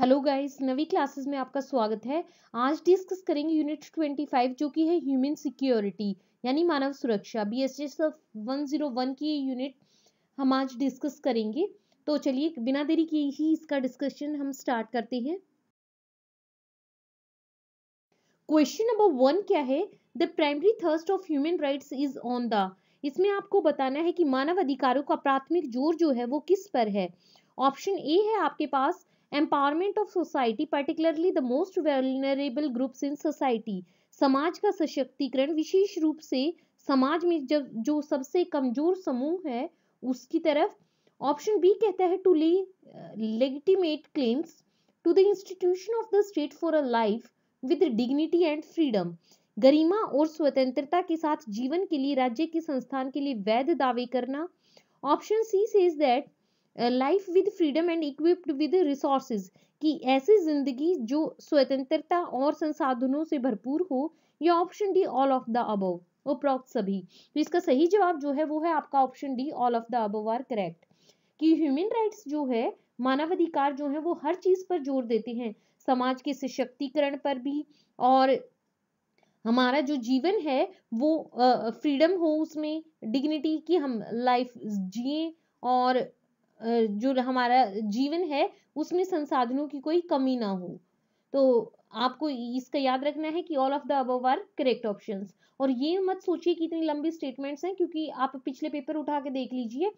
Hello guys नवी classes में आपका स्वागत है आज डिस्कस करेंगे यूनिट 25 जो कि है ह्यूमन सिक्योरिटी यानी मानव सुरक्षा B S S F one की यूनिट हम आज डिस्कस करेंगे तो चलिए बिना देरी के ही इसका डिस्कशन हम स्टार्ट करते हैं क्वेश्चन नंबर वन क्या है the primary thrust of human rights is on the इसमें आपको बताना है कि मानव अधिकारों का प्राथमिक जोर जो है वो किस पर है ऑप्शन ए है आपके पास empowerment of society particularly the most vulnerable groups in society समाज का सशक्तिकरण विशेष रूप से समाज में जब जो सबसे कमजोर समूह है उसकी तरफ ऑप्शन बी कहता है to lay legitimate claims to the institution of the state for a life with dignity and freedom गरिमा और स्वतंत्रता के साथ जीवन के लिए राज्य के संस्थान के लिए वैध दावे करना option C says that life with freedom and equipped with resources कि ऐसी जिंदगी जो स्वतंत्रता और संसाधनों से भरपूर हो या option D all of the above उपरोक्त सभी तो इसका सही जवाब जो है वो है आपका option D all of the above are correct कि ह्यूमन राइट्स जो है मानवाधिकार जो है वो हर चीज पर जोर देते हैं समाज के सशक्तिकरण पर भी और हमारा जो जीवन है वो फ्रीडम हो उसमें डिग्निटी की हम लाइफ जिए और जो हमारा जीवन है उसमें संसाधनों की कोई कमी ना हो तो आपको इसका याद रखना है कि all of the above are correct option और ये मत सोचिए कि इतनी लंबी स्टेटमेंट्स हैं क्योंकि आप पिछले पेपर उठा के देख लीजिए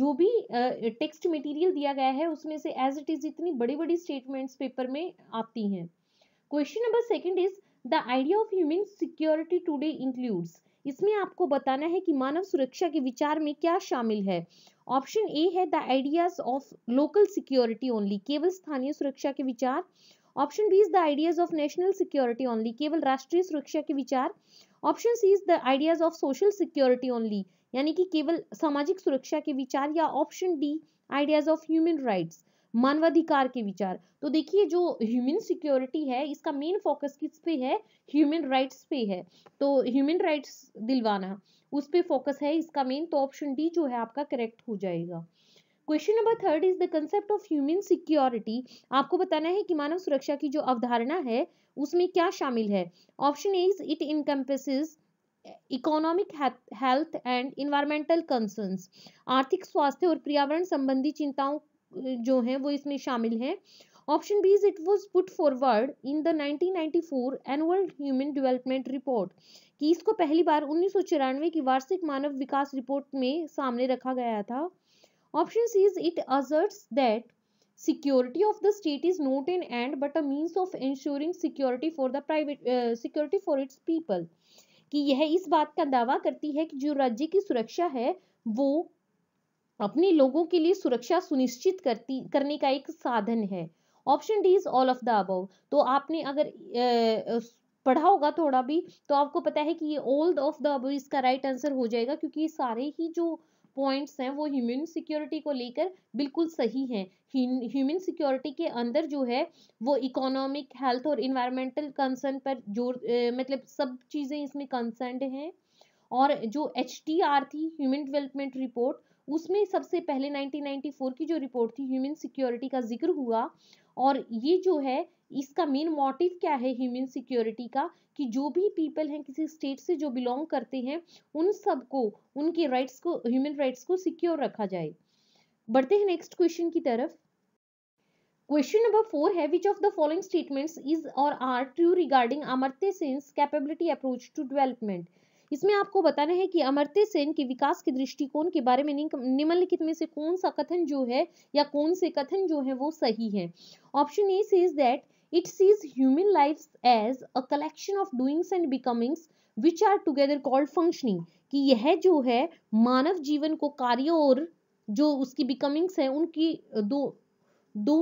जो भी टेक्स्ट uh, मटेरियल दिया गया है उसमें से एज इट इज इतनी बड़ी बड़ी स्टेटमेंट्स पेपर में आती हैं question number second is the idea of human security today includes इसमें आपको बताना है कि मानव सुरक्षा के विचार में क्या शामिल है ऑप्शन ए है the ideas of local security only केवल स्थानीय सुरक्षा के विचार option B is the ideas of national security only केवल राष्ट्रीय सुरक्षा के विचार option C is the ideas of social security only यानी कि केवल सामाजिक सुरक्षा के विचार या option D ideas of human rights मानवाधिकार के विचार तो देखिए जो ह्यूमन सिक्योरिटी है इसका मेन फोकस किस पे है ह्यूमन राइट्स पे है तो ह्यूमन राइट्स दिलवाना उस पे फोकस है इसका मेन तो ऑप्शन डी जो है आपका करेक्ट हो जाएगा question number third is the concept of human security आपको बताना है कि मानव सुरक्षा की जो अवधारणा है उसमें क्या शामिल है option is it encompasses economic health and environmental concerns आर्थिक स्वास्थ्य और पर्यावरण संबंधी चिंताओं जो हैं वो इसमें शामिल हैं option B is it was put forward in the 1994 annual Human development Report कि इसको पहली बार उन्नीस की वार्षिक मानव विकास रिपोर्ट में सामने रखा गया था option C is it asserts that security of the state is not in end but a means of ensuring security for the private security for its people कि यह इस बात का दावा करती है कि जो राज्य की सुरक्षा है वो अपने लोगों के लिए सुरक्षा सुनिश्चित करती करने का एक साधन है option D is all of the above तो आपने अगर ए, पढ़ा होगा थोड़ा भी तो आपको पता है कि ये ऑल ऑफ द अबव इसका राइट right आंसर हो जाएगा क्योंकि ये सारे ही जो पॉइंट्स हैं वो ह्यूमन सिक्योरिटी को लेकर बिल्कुल सही हैं ह्यूमन सिक्योरिटी के अंदर जो है वो इकोनॉमिक हेल्थ और इन्वायरमेंटल कंसर्न पर जोर मतलब सब चीज़ें इसमें कंसर्न हैं और जो एच थी ह्यूमन डेवलपमेंट रिपोर्ट उसमें सबसे पहले 1994 की जो रिपोर्ट थी ह्यूमन सिक्योरिटी का जिक्र हुआ और ये जो है इसका मेन मोटिव क्या है ह्यूमन सिक्योरिटी का कि जो भी पीपल हैं किसी स्टेट से जो बिलोंग करते हैं उन सबको उनके राइट्स को ह्यूमन राइट्स को सिक्योर रखा जाए बढ़ते हैं नेक्स्ट क्वेश्चन की तरफ क्वेश्चन नंबर फोर है which of the following statements is or are true regarding Amartya Sen's capability approach to development इसमें आपको बताना है कि अमरते सेन के विकास के दृष्टिकोण के बारे में निम्नलिखित में से कौन सा कथन जो है या कौन से कथन जो है वो सही है option A sees that it sees human life as a collection of doings and becomings which are together called functioning कि यह जो है मानव जीवन को कार्य और जो उसकी बिकमिंग्स है उनकी दो दो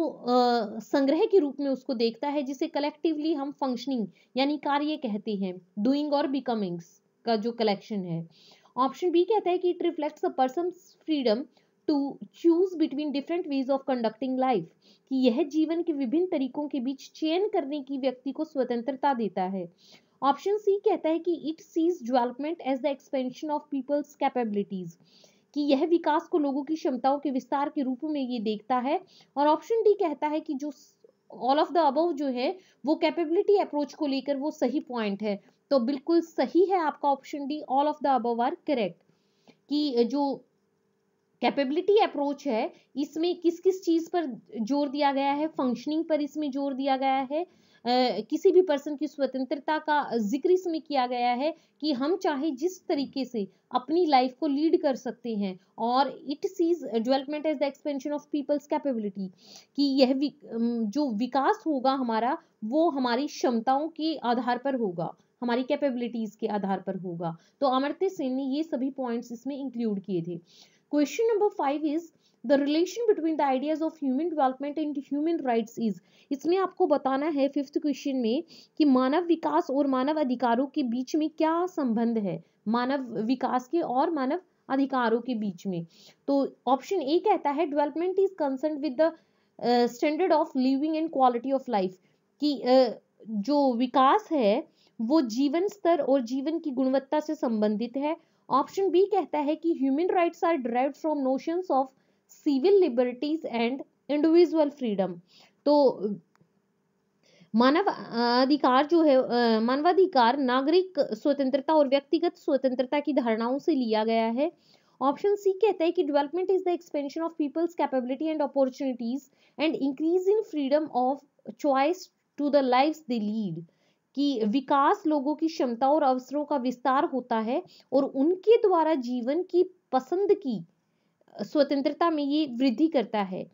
संग्रह के रूप में उसको देखता है जिसे कलेक्टिवली हम फंक्शनिंग यानी कार्य कहते हैं डूइंग और बिकमिंग्स का जो कलेक्शन है ऑप्शन बी कहता है कि it reflects a person freedom to choose between different ways of conducting life कि यह जीवन के विभिन्न तरीकों के बीच चयन करने की व्यक्ति को स्वतंत्रता देता है ऑप्शन सी कहता है कि it sees development as the expansion of people's capabilities कि यह विकास को लोगों की क्षमताओं के विस्तार के रूप में ये देखता है और ऑप्शन डी कहता है कि जो ऑल ऑफ द अबव जो है वो कैपेबिलिटी अप्रोच को लेकर वो सही पॉइंट है तो बिल्कुल सही है आपका option D all of the above are correct कि जो कैपेबिलिटी अप्रोच है इसमें किस किस चीज़ पर जोर दिया गया है फंक्शनिंग पर इसमें जोर दिया गया है Uh, किसी भी पर्सन की स्वतंत्रता का जिक्र इसमें किया गया है कि हम चाहे जिस तरीके से अपनी लाइफ को लीड कर सकते हैं और it sees development as the expansion of people's capability कि यह जो विकास होगा हमारा वो हमारी क्षमताओं के आधार पर होगा हमारी कैपेबिलिटीज के आधार पर होगा तो अमर्त्य सेन ने ये सभी पॉइंट्स इसमें इंक्लूड किए थे question number five is the relation between the ideas of human development and human rights is इसमें आपको बताना है फिफ्थ क्वेश्चन में कि मानव विकास और मानव अधिकारों के बीच में क्या संबंध है मानव विकास के और मानव अधिकारों के बीच में तो ऑप्शन ए कहता है development is concern with the standard of living and quality of life कि uh, जो विकास है वो जीवन स्तर और जीवन की गुणवत्ता से संबंधित है ऑप्शन बी कहता है कि human rights are derived from notions of civil liberties and individual freedom तो मानव अधिकार जो है मानवाधिकार नागरिक स्वतंत्रता और व्यक्तिगत स्वतंत्रता की धारणाओं से लिया गया है ऑप्शन सी कहता है कि development is the expansion of people's capability and opportunities and increase in freedom of choice to the life they lead कि विकास लोगों की क्षमता और अवसरों का विस्तार होता है और उनके द्वारा जीवन की पसंद की स्वतंत्रता में ये वृद्धि करता है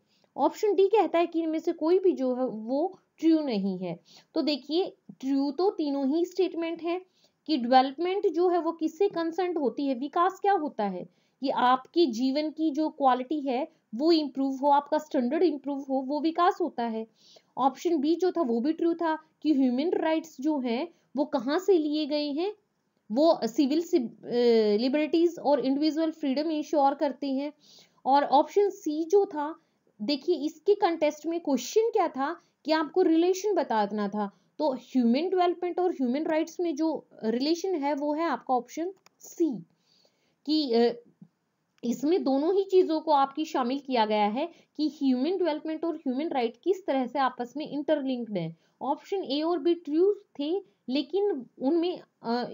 ऑप्शन डी कहता है कि इनमें से कोई भी जो है वो ट्रू नहीं है तो देखिए ट्रू तो तीनों ही स्टेटमेंट है कि डेवलपमेंट जो है वो किससे कंसर्न होती है विकास क्या होता है कि आपके जीवन की जो क्वालिटी है वो इम्प्रूव हो आपका स्टैंडर्ड इम्प्रूव हो वो विकास होता है ऑप्शन बी जो था वो भी ट्रू था कि ह्यूमन राइट्स जो है वो कहाँ से लिए गए हैं वो सिविल लिबर्टीज और इंडिविजुअल फ्रीडम इंश्योर करते हैं और ऑप्शन सी जो था देखिए इसके कंटेस्ट में क्वेश्चन क्या था कि आपको रिलेशन बताना था तो ह्यूमन डेवलपमेंट और ह्यूमन राइट्स में जो रिलेशन है वो है आपका ऑप्शन सी कि इसमें दोनों ही चीज़ों को आपकी शामिल किया गया है कि ह्यूमन डेवलपमेंट और ह्यूमन राइट किस तरह से आपस में इंटरलिंक्ड है ऑप्शन ए और बी ट्रू थे लेकिन उनमें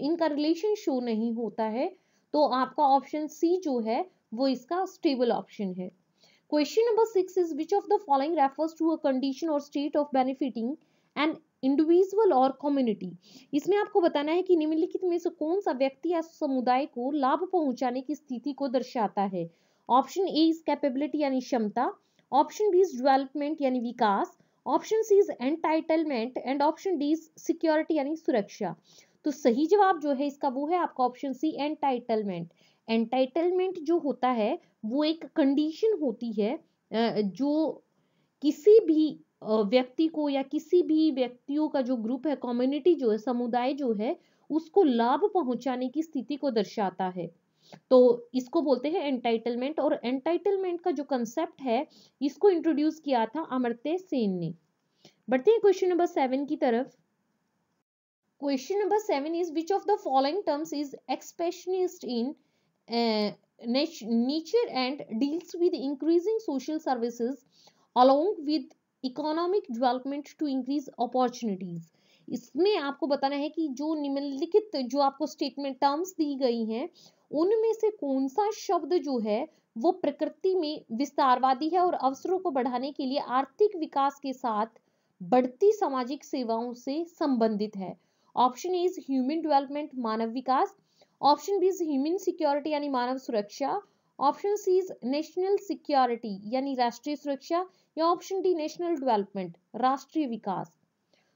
इनका रिलेशन शो नहीं होता है तो आपका ऑप्शन सी जो है वो इसका स्टेबल ऑप्शन है question number six is which of the following refers to a condition or state of benefiting and individual or community इसमें आपको बताना है कि निम्नलिखित में से कौन सा व्यक्ति या समुदाय को लाभ पहुंचाने की स्थिति को दर्शाता है ऑप्शन ए इज कैपेबिलिटी यानी क्षमता ऑप्शन बी इज डेवलपमेंट यानी विकास option C is entitlement and option D is security यानी सुरक्षा तो सही जवाब जो है इसका वो है आपका ऑप्शन सी एंटाइटलमेंट एंटाइटलमेंट जो होता है वो एक कंडीशन होती है जो किसी भी व्यक्ति को या किसी भी व्यक्तियों का जो ग्रुप है कम्युनिटी जो है समुदाय जो है उसको लाभ पहुंचाने की स्थिति को दर्शाता है तो इसको बोलते हैं एंटाइटलमेंट और एंटाइटलमेंट का जो कंसेप्ट है इसको इंट्रोड्यूस किया था अमरते सेन ने बढ़ते हैं क्वेश्चन नंबर सेवन की तरफ question number seven is which of the following terms is expansionist in nature and deals with increasing social services along with economic development to increase opportunities इसमें आपको बताना है कि जो निम्नलिखित जो आपको स्टेटमेंट टर्म्स दी गई हैं उनमें से कौन सा शब्द जो है वो प्रकृति में विस्तारवादी है और अवसरों को बढ़ाने के लिए आर्थिक विकास के साथ बढ़ती सामाजिक सेवाओं से संबंधित है ऑप्शन इज ह्यूमन डेवलपमेंट मानव विकास option B is human security यानी मानव सुरक्षा option C is national security यानी राष्ट्रीय सुरक्षा या ऑप्शन डी नेशनल डेवलपमेंट राष्ट्रीय विकास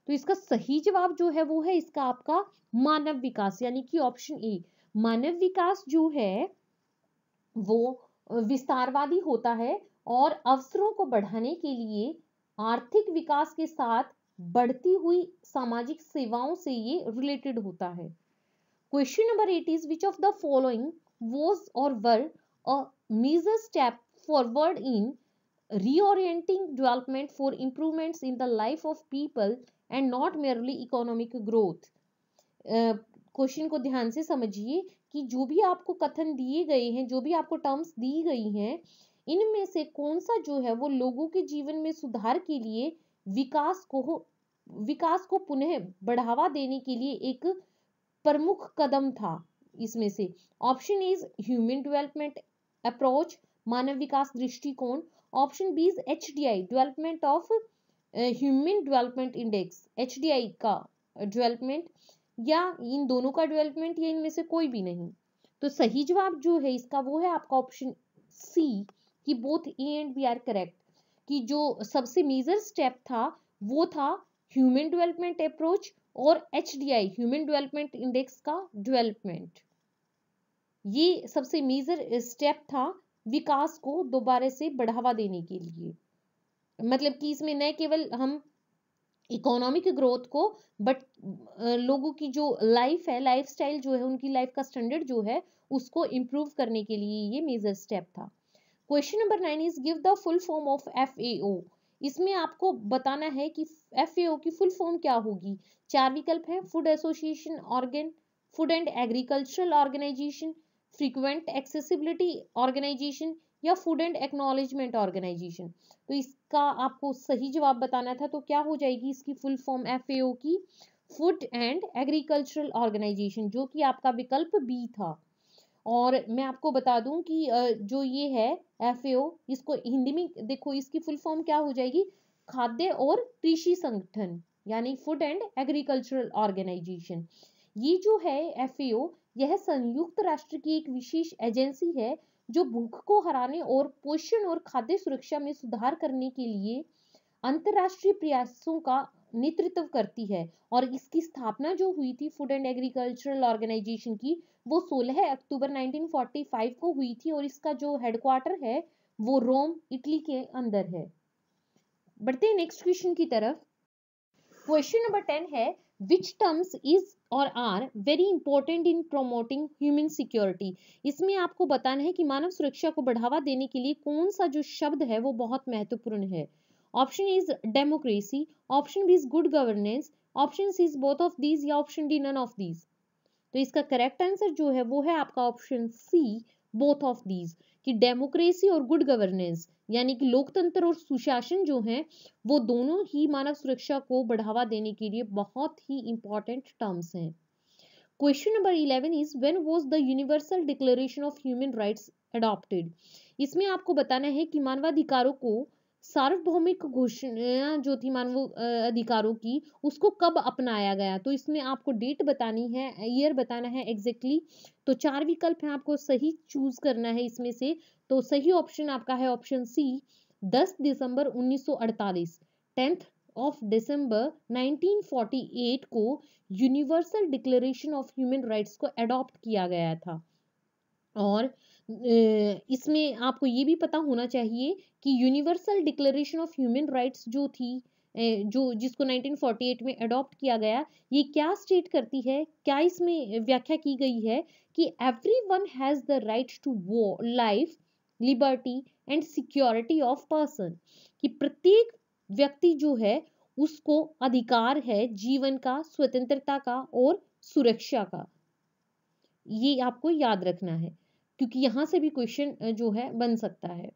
तो इसका सही जवाब जो है वो है इसका आपका मानव विकास यानी कि ऑप्शन ए मानव विकास जो है वो विस्तारवादी होता है और अवसरों को बढ़ाने के लिए आर्थिक विकास के साथ बढ़ती हुई सामाजिक सेवाओं से ये रिलेटेड होता है question number eight is which of the following was or were a major step forward in reorienting development for improvements in the life of people and not merely economic growth question uh, को ध्यान से समझिए कि जो भी आपको कथन दिए गए हैं जो भी आपको टर्म्स दी गई हैं इनमें से कौन सा जो है वो लोगों के जीवन में सुधार के लिए विकास को विकास को पुनः बढ़ावा देने के लिए एक प्रमुख कदम था इसमें से option is human development approach मानव विकास दृष्टिकोण option B is H development of human Development Index H का डेवलपमेंट या इन दोनों का डेवलपमेंट या इनमें से कोई भी नहीं तो सही जवाब जो है इसका वो है आपका ऑप्शन सी कि both A and B are correct कि जो सबसे मेजर स्टेप था वो था ह्यूमन डेवलपमेंट अप्रोच और एच ह्यूमन डेवलपमेंट इंडेक्स का डेवलपमेंट ये सबसे मेजर स्टेप था विकास को दोबारा से बढ़ावा देने के लिए मतलब कि इसमें न केवल हम इकोनॉमिक ग्रोथ को बट लोगों की जो लाइफ है लाइफस्टाइल जो है उनकी लाइफ का स्टैंडर्ड जो है उसको इम्प्रूव करने के लिए ये मेजर स्टेप था question number nine is give the full form of F इसमें आपको बताना है कि एफ की फुल फॉर्म क्या होगी चार विकल्प है food association organ Food and agricultural Organization frequent accessibility organization या फूड एंड एक्नॉलेजमेंट ऑर्गेनाइजेशन तो इसका आपको सही जवाब बताना था तो क्या हो जाएगी इसकी फुल फॉर्म एफ की फूड एंड एग्रीकल्चरल ऑर्गेनाइजेशन जो कि आपका विकल्प बी था और मैं आपको बता दूं कि जो ये है एफ इसको हिंदी में देखो इसकी फुल फॉर्म क्या हो जाएगी खाद्य और कृषि संगठन यानी फूड एंड एग्रीकल्चरल ऑर्गेनाइजेशन ये जो है एफ यह संयुक्त राष्ट्र की एक विशेष एजेंसी है जो भूख को हराने और पोषण और खाद्य सुरक्षा में सुधार करने के लिए अंतरराष्ट्रीय प्रयासों का नेतृत्व करती है और इसकी स्थापना जो हुई थी फूड एंड एग्रीकल्चरल ऑर्गेनाइजेशन की वो 16 अक्टूबर 1945 को हुई थी और इसका जो हेडक्वार्टर है वो रोम इटली के अंदर है बढ़ते हैं नेक्स्ट क्वेश्चन की तरफ क्वेश्चन नंबर टेन है which terms is or are very important in promoting human security इसमें आपको बताना है कि मानव सुरक्षा को बढ़ावा देने के लिए कौन सा जो शब्द है वो बहुत महत्वपूर्ण है option is democracy option B is good governance option C is both of these या option D none of these तो इसका करेक्ट आंसर जो है वो है आपका option C both of these कि डेमोक्रेसी और गुड गवर्नेंस यानी कि लोकतंत्र और सुशासन जो है वो दोनों ही मानव सुरक्षा को बढ़ावा देने के लिए बहुत ही इंपॉर्टेंट टर्म्स हैं question number eleven is when was the universal declaration of human Rights adopted इसमें आपको बताना है कि मानवाधिकारों को सार्वभौमिक घोषणा जो थी मानव अधिकारों की उसको कब अपनाया गया तो इसमें आपको डेट बतानी है ईयर बताना है एग्जैक्टली exactly. तो चार विकल्प हैं आपको सही चूज करना है इसमें से तो सही ऑप्शन आपका है ऑप्शन सी 10 दिसंबर 1948 टेंथ ऑफ दिसंबर 1948 को Universal declaration of human Rights को एडॉप्ट किया गया था और इसमें आपको ये भी पता होना चाहिए कि Universal declaration of human rights जो थी जो जिसको 1948 में अडॉप्ट किया गया ये क्या स्टेट करती है क्या इसमें व्याख्या की गई है कि everyone has the right to वो life liberty and security of person कि प्रत्येक व्यक्ति जो है उसको अधिकार है जीवन का स्वतंत्रता का और सुरक्षा का ये आपको याद रखना है क्योंकि यहां से भी क्वेश्चन जो है बन सकता है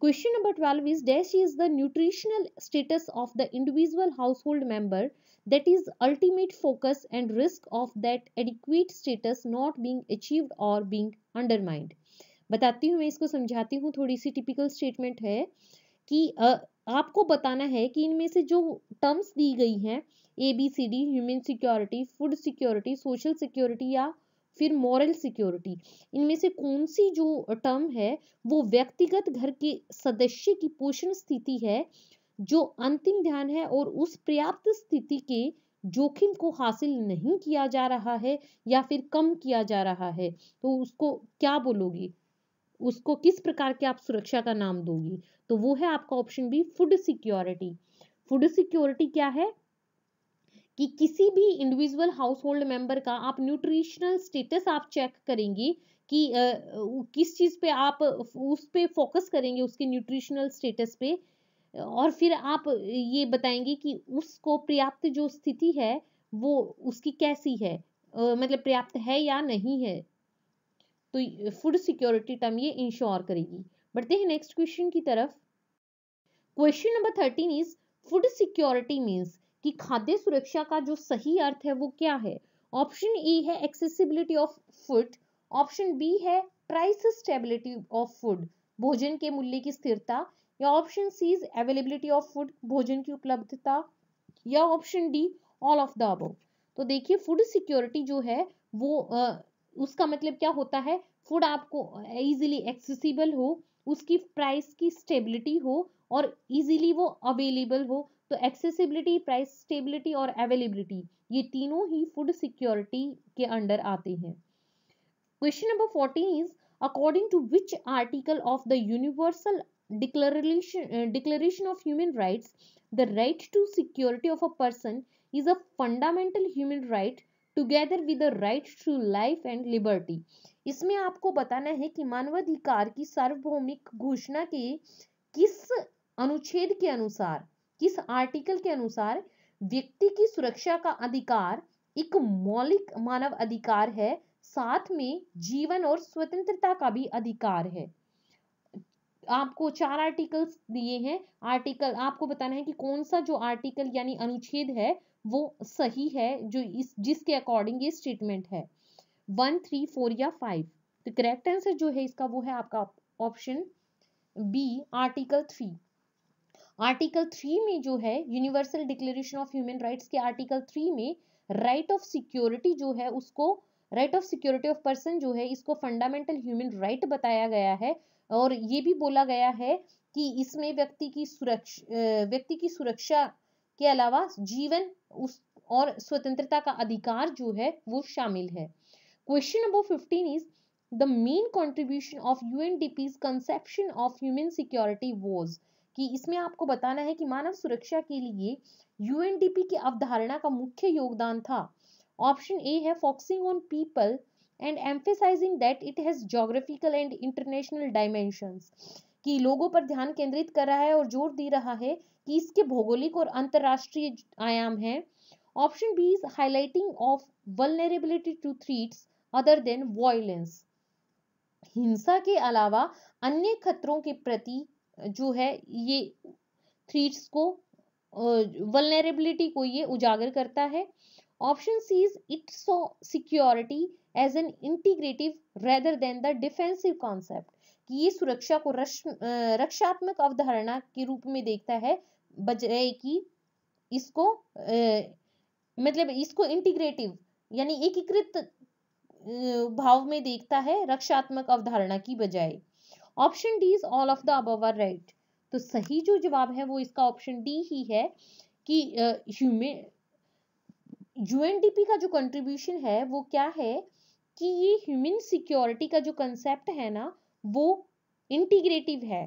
question number twelve is dash is the nutritional status of the individual household member that is ultimate focus and risk of that adequate status not being achieved और बींग अंडरमाइंड बताती हूँ मैं इसको समझाती हूँ थोड़ी सी टिपिकल स्टेटमेंट है कि आपको बताना है कि इनमें से जो टर्म्स दी गई हैं A B C D human security food security social security या फिर मॉरल सिक्योरिटी इनमें से कौन सी जो टर्म है वो व्यक्तिगत घर के सदस्य की पोषण स्थिति है जो अंतिम ध्यान है और उस पर्याप्त स्थिति के जोखिम को हासिल नहीं किया जा रहा है या फिर कम किया जा रहा है तो उसको क्या बोलोगी उसको किस प्रकार के आप सुरक्षा का नाम दोगी तो वो है आपका option B food security food security क्या है कि किसी भी इंडिविजुअल हाउस होल्ड मेंबर का आप न्यूट्रिशनल स्टेटस आप चेक करेंगी कि आ, किस चीज़ पे आप उस पर फोकस करेंगे उसके न्यूट्रिशनल स्टेटस पे और फिर आप ये बताएंगे कि उसको पर्याप्त जो स्थिति है वो उसकी कैसी है आ, मतलब पर्याप्त है या नहीं है तो फूड सिक्योरिटी टर्म ये इंश्योर करेगी बढ़ते हैं नेक्स्ट क्वेश्चन की तरफ question number thirteen is food security means कि खाद्य सुरक्षा का जो सही अर्थ है वो क्या है ऑप्शन ए है accessibility of food option B है प्राइस स्टेबिलिटी ऑफ फूड भोजन के मूल्य की स्थिरता या option C is availability of food भोजन की उपलब्धता या option D all of the above तो देखिए फूड सिक्योरिटी जो है वो आ, उसका मतलब क्या होता है फूड आपको इजीली एक्सेसिबल हो उसकी प्राइस की स्टेबिलिटी हो और इजीली वो अवेलेबल हो तो एक्सेसिबिलिटी प्राइस स्टेबिलिटी और अवेलेबिलिटी ये तीनों ही फूड सिक्योरिटी के अंडर आते हैं question number fourteen is according to which article of the universal declaration declaration of human rights the right to security of a person is a fundamental human right together with a right to life and liberty इसमें आपको बताना है कि मानवाधिकार की सार्वभौमिक घोषणा के किस अनुच्छेद के अनुसार किस आर्टिकल के अनुसार व्यक्ति की सुरक्षा का अधिकार एक मौलिक मानव अधिकार है साथ में जीवन और स्वतंत्रता का भी अधिकार है आपको चार आर्टिकल्स दिए हैं आर्टिकल आपको बताना है कि कौन सा जो आर्टिकल यानी अनुच्छेद है वो सही है जो इस जिसके अकॉर्डिंग ये स्टेटमेंट है वन थ्री फोर या फाइव तो करेक्ट आंसर जो है इसका वो है आपका option B article three article three में जो है universal declaration of human rights के आर्टिकल थ्री में राइट ऑफ सिक्योरिटी जो है उसको right of security of person जो है इसको फंडामेंटल ह्यूमन राइट बताया गया है और ये भी बोला गया है कि इसमें व्यक्ति की सुरक्षा व्यक्ति की सुरक्षा के अलावा जीवन उस और स्वतंत्रता का अधिकार जो है वो शामिल है question number fifteen is the main contribution of U N D P's conception of human security was कि इसमें आपको बताना है कि मानव सुरक्षा के लिए यूएनडीपी की अवधारणा का मुख्य योगदान था ऑप्शन ए है focusing on people and emphasizing that it has geographical and international dimension कि लोगों पर ध्यान केंद्रित कर रहा है और जोर दे रहा है कि इसके भौगोलिक और अंतरराष्ट्रीय आयाम हैं। Option B is highlighting of vulnerability to threats other than violence हिंसा के अलावा अन्य खतरों के प्रति जो है ये थ्रीट्स को वलनेरेबिलिटी को ये उजागर करता है option is it so security as an integrative rather than the defensive concept कि ये सुरक्षा को रक्षात्मक अवधारणा के रूप में देखता है बजाय कि इसको ए, मतलब इसको इंटीग्रेटिव यानी एकीकृत भाव में देखता है रक्षात्मक अवधारणा की बजाय option D is all of the above are right तो सही जो जवाब है वो इसका ऑप्शन डी ही है कि यूएनडीपी uh, का जो कंट्रीब्यूशन है वो क्या है कि ये ह्यूमन सिक्योरिटी का जो कंसेप्ट है ना वो इंटीग्रेटिव है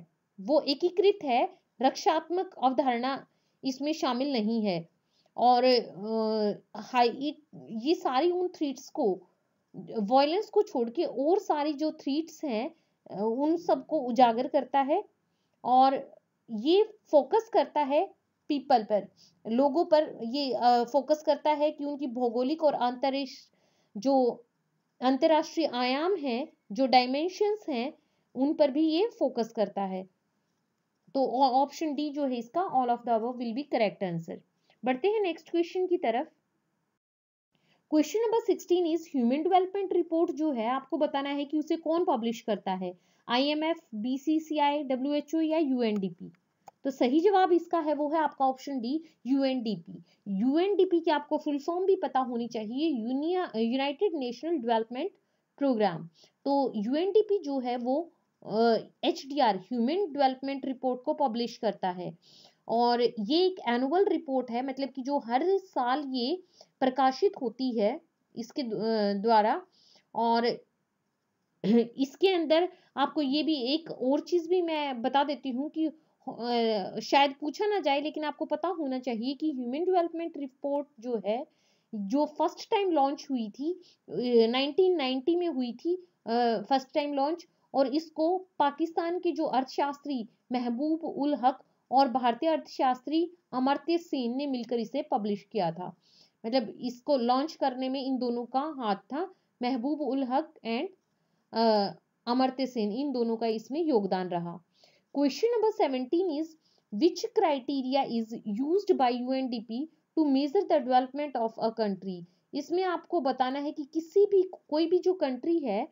वो एकीकृत है रक्षात्मक अवधारणा इसमें शामिल नहीं है और हाई ये सारी उन थ्रीट्स को वॉयलेंस को छोड़ के और सारी जो थ्रीट्स हैं उन सबको उजागर करता है और ये फोकस करता है पीपल पर लोगों पर ये फोकस करता है कि उनकी भौगोलिक और अंतरिक्ष जो अंतर्राष्ट्रीय आयाम है जो डायमेंशंस हैं उन पर भी ये फोकस करता है तो ऑप्शन डी जो है इसका all of the above will be correct answer बढ़ते हैं नेक्स्ट क्वेश्चन की तरफ question number sixteen is human development report जो है आपको बताना है कि उसे कौन पब्लिश करता है आईएमएफ बीसीसीआई डब्ल्यूएचओ या यूएनडीपी तो सही जवाब इसका है वो है आपका ऑप्शन डी यूएनडीपी यूएनडीपी की आपको फुल फॉर्म भी पता होनी चाहिए यूनाइटेड नेशनल डेवलपमेंट प्रोग्राम तो यूएनडीपी जो है वो H D R human development report को पब्लिश करता है और ये एक एनुअल रिपोर्ट है मतलब कि जो हर साल ये प्रकाशित होती है इसके द्वारा और इसके अंदर आपको ये भी एक और चीज़ भी मैं बता देती हूँ कि शायद पूछा ना जाए लेकिन आपको पता होना चाहिए कि ह्यूमन डेवलपमेंट रिपोर्ट जो है जो फर्स्ट टाइम लॉन्च हुई थी 1990 में हुई थी फर्स्ट टाइम लॉन्च और इसको पाकिस्तान के जो अर्थशास्त्री महबूब उल हक और भारतीय अर्थशास्त्री अमर्त्य सेन ने मिलकर इसे पब्लिश किया था मतलब इसको लॉन्च करने में इन दोनों का हाथ था महबूब उल हक एंड अमरते सेन इन दोनों का इसमें योगदान रहा question number seventeen is which criteria is used by you to measure the development of a country इसमें आपको बताना है कि किसी भी कोई भी जो कंट्री है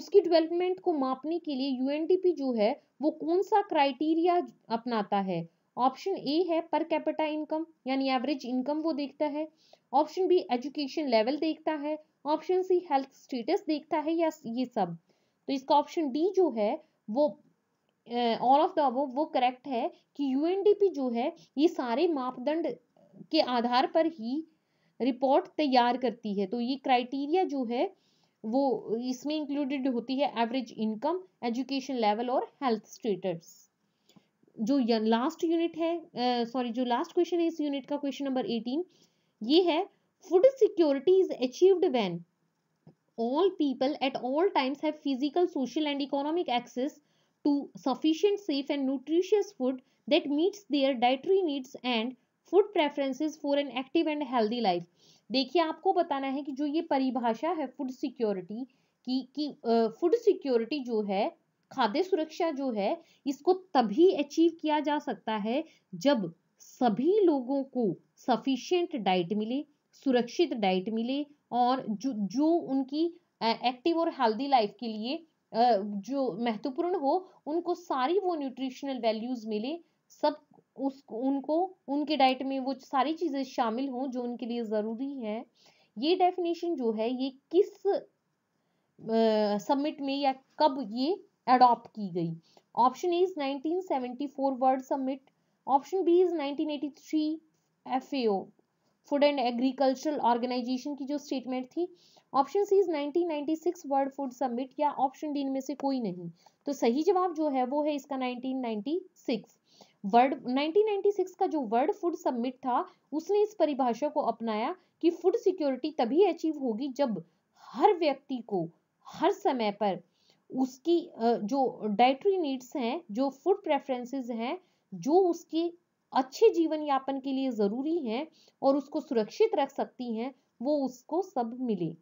उसकी डेवलपमेंट को मापने के लिए यूएनडीपी जो है वो कौन सा क्राइटेरिया अपनाता है ऑप्शन ए है पर कैपिटा इनकम यानी एवरेज इनकम वो देखता है ऑप्शन बी एजुकेशन लेवल देखता है ऑप्शन सी हेल्थ स्टेटस देखता है या ये सब तो इसका ऑप्शन डी जो है वो ऑल ऑफ द अबव वो करेक्ट है कि यूएनडीपी जो है ये सारे मापदंड के आधार पर ही रिपोर्ट तैयार करती है तो ये क्राइटेरिया जो है वो इसमें इंक्लूडेड होती है एवरेज इनकम एजुकेशन लेवल और हेल्थ स्टेटस जो लास्ट यूनिट है सॉरी uh, जो लास्ट क्वेश्चन है इस यूनिट का क्वेश्चन नंबर एटीन ये है food security is achieved when all people at all times have physical social and economic access to sufficient safe and nutritious food that meets their dietary needs and food preferences for an active and healthy life देखिए आपको बताना है कि जो ये परिभाषा है food security की कि फूड सिक्योरिटी जो है खाद्य सुरक्षा जो है इसको तभी अचीव किया जा सकता है जब सभी लोगों को सफिशियंट डाइट मिले सुरक्षित डाइट मिले और जो जो उनकी एक्टिव और हेल्दी लाइफ के लिए जो महत्वपूर्ण हो उनको सारी वो न्यूट्रिशनल वैल्यूज मिले सब उस उनको उनके डाइट में वो सारी चीज़ें शामिल हों जो उनके लिए ज़रूरी है ये डेफिनेशन जो है ये किस समिट में या कब ये अडॉप्ट की गई option A is 1974 world summit option B is 1983 F food and agricultural organization की जो स्टेटमेंट थी option C is 1996 world food summit या ऑप्शन डी इनमें से कोई नहीं तो सही जवाब जो है वो है इसका 1996 वर्ल्ड 1996 का जो वर्ल्ड फूड समिट था उसने इस परिभाषा को अपनाया कि फूड सिक्योरिटी तभी अचीव होगी जब हर व्यक्ति को हर समय पर उसकी जो डाइटरी नीड्स हैं जो फूड प्रेफरेंसेस हैं जो उसकी अच्छे जीवन यापन के लिए ज़रूरी हैं और उसको सुरक्षित रख सकती हैं वो उसको सब मिले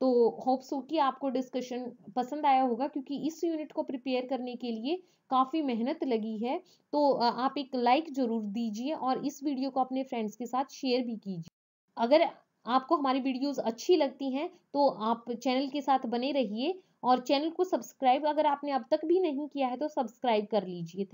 तो होप सो कि आपको डिस्कशन पसंद आया होगा क्योंकि इस यूनिट को प्रिपेयर करने के लिए काफ़ी मेहनत लगी है तो आप एक लाइक ज़रूर दीजिए और इस वीडियो को अपने फ्रेंड्स के साथ शेयर भी कीजिए अगर आपको हमारी वीडियोस अच्छी लगती हैं तो आप चैनल के साथ बने रहिए और चैनल को सब्सक्राइब अगर आपने अब तक भी नहीं किया है तो सब्सक्राइब कर लीजिए